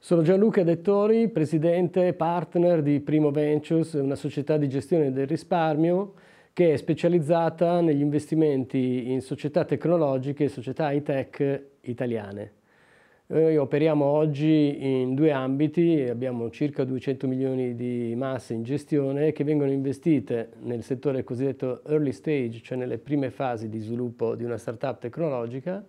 Sono Gianluca Dettori, presidente e partner di Primo Ventures, una società di gestione del risparmio che è specializzata negli investimenti in società tecnologiche e società high-tech italiane. Noi operiamo oggi in due ambiti, abbiamo circa 200 milioni di masse in gestione che vengono investite nel settore cosiddetto early stage, cioè nelle prime fasi di sviluppo di una startup tecnologica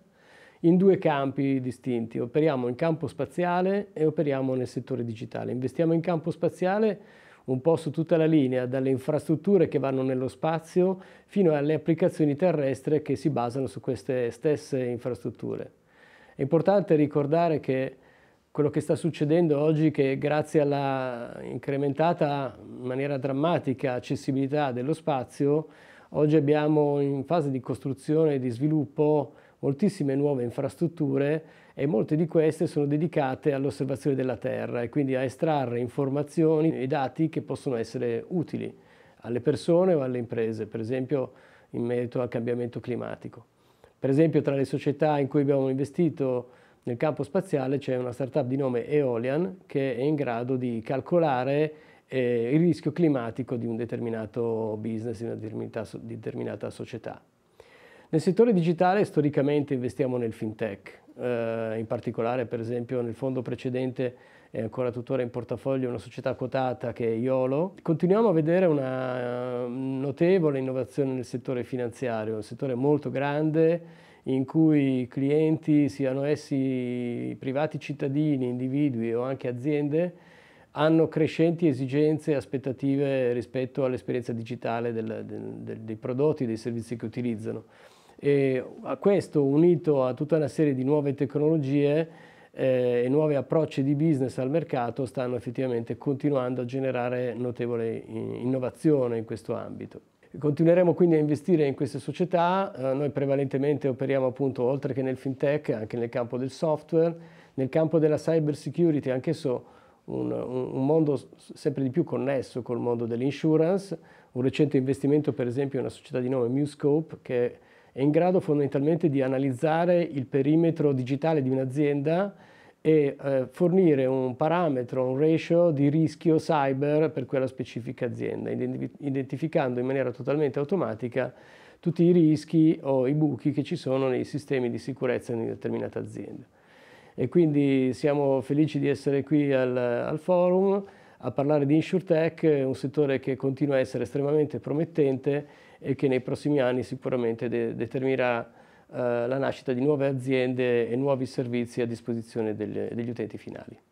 in due campi distinti. Operiamo in campo spaziale e operiamo nel settore digitale. Investiamo in campo spaziale un po' su tutta la linea, dalle infrastrutture che vanno nello spazio fino alle applicazioni terrestri che si basano su queste stesse infrastrutture. È importante ricordare che quello che sta succedendo oggi è che grazie alla incrementata in maniera drammatica accessibilità dello spazio, oggi abbiamo in fase di costruzione e di sviluppo moltissime nuove infrastrutture e molte di queste sono dedicate all'osservazione della Terra e quindi a estrarre informazioni e dati che possono essere utili alle persone o alle imprese, per esempio in merito al cambiamento climatico. Per esempio tra le società in cui abbiamo investito nel campo spaziale c'è una startup di nome Eolian che è in grado di calcolare eh, il rischio climatico di un determinato business, di una determinata, determinata società. Nel settore digitale storicamente investiamo nel fintech, eh, in particolare per esempio nel fondo precedente è ancora tuttora in portafoglio una società quotata che è IOLO. Continuiamo a vedere una eh, notevole innovazione nel settore finanziario, un settore molto grande in cui i clienti, siano essi privati cittadini, individui o anche aziende, hanno crescenti esigenze e aspettative rispetto all'esperienza digitale del, del, del, dei prodotti e dei servizi che utilizzano. E a questo, unito a tutta una serie di nuove tecnologie eh, e nuovi approcci di business al mercato, stanno effettivamente continuando a generare notevole innovazione in questo ambito. Continueremo quindi a investire in queste società, eh, noi prevalentemente operiamo appunto oltre che nel fintech anche nel campo del software, nel campo della cyber security, anch'esso un, un mondo sempre di più connesso col mondo dell'insurance, un recente investimento per esempio in una società di nome MuScope che è in grado fondamentalmente di analizzare il perimetro digitale di un'azienda e eh, fornire un parametro, un ratio di rischio cyber per quella specifica azienda, identificando in maniera totalmente automatica tutti i rischi o i buchi che ci sono nei sistemi di sicurezza di una determinata azienda. E quindi siamo felici di essere qui al, al forum a parlare di InsurTech, un settore che continua a essere estremamente promettente e che nei prossimi anni sicuramente de determinerà eh, la nascita di nuove aziende e nuovi servizi a disposizione degli, degli utenti finali.